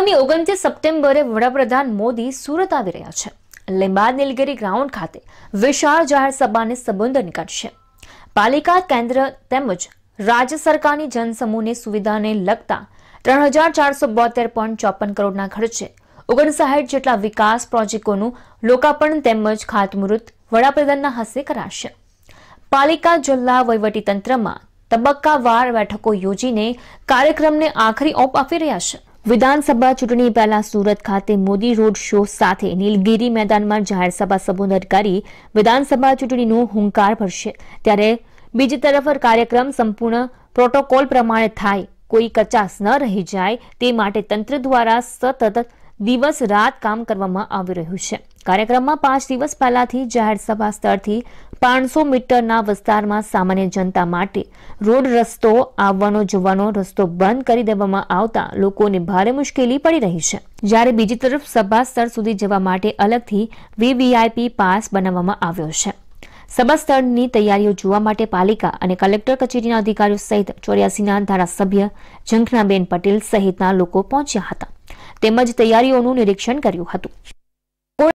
આગામી ઓગણત્રીસ સપ્ટેમ્બરે વડાપ્રધાન મોદી સુરત આવી રહ્યા છે લીંબા નીલગીરી ગ્રાઉન્ડ ખાતે વિશાળ જાહેર સભાને સંબોધન કરશે પાલિકા કેન્દ્ર તેમજ રાજ્ય સરકારની જનસમૂહની સુવિધાને લગતા ત્રણ હજાર ચારસો બોતેર પોઈન્ટ ચોપન કરોડના ખર્ચે ઓગણસાઠ જેટલા વિકાસ પ્રોજેક્ટોનું લોકાર્પણ તેમજ ખાતમુહૂર્ત વડાપ્રધાનના હસ્તે કરાશે પાલિકા જિલ્લા વહીવટીતંત્રમાં તબક્કાવાર બેઠકો યોજીને કાર્યક્રમને આખરી ઓપ આપી રહ્યા છે વિધાનસભા ચૂંટણી પહેલા સુરત ખાતે મોદી રોડ શો સાથે નીલગીરી મેદાનમાં જાહેરસભા સભા સંબોધન કરી વિધાનસભા ચૂંટણીનો હુંકાર ભરશે ત્યારે બીજી તરફ કાર્યક્રમ સંપૂર્ણ પ્રોટોકોલ પ્રમાણે થાય કોઈ કચાસ ન રહી જાય તે માટે તંત્ર દ્વારા સતત દિવસ રાત કામ કરવામાં આવી રહ્યું છે કાર્યક્રમમાં પાંચ દિવસ પહેલાથી જાહેર સભા સ્થળથી પાંચસો મીટરના વિસ્તારમાં સામાન્ય જનતા માટે રોડ રસ્તો આવવાનો જવાનો રસ્તો બંધ કરી દેવામાં આવતા લોકોને ભારે મુશ્કેલી પડી રહી છે જ્યારે બીજી તરફ સભા સ્થળ સુધી જવા માટે અલગથી વીવીઆઈપી પાસ બનાવવામાં આવ્યો છે સભા સ્થળની તૈયારીઓ જોવા માટે પાલિકા અને કલેક્ટર કચેરીના અધિકારીઓ સહિત ચોર્યાસીના ધારાસભ્ય ઝંખનાબેન પટેલ સહિતના લોકો પહોંચ્યા હતા તેમજ તૈયારીઓનું નિરીક્ષણ કર્યું હતું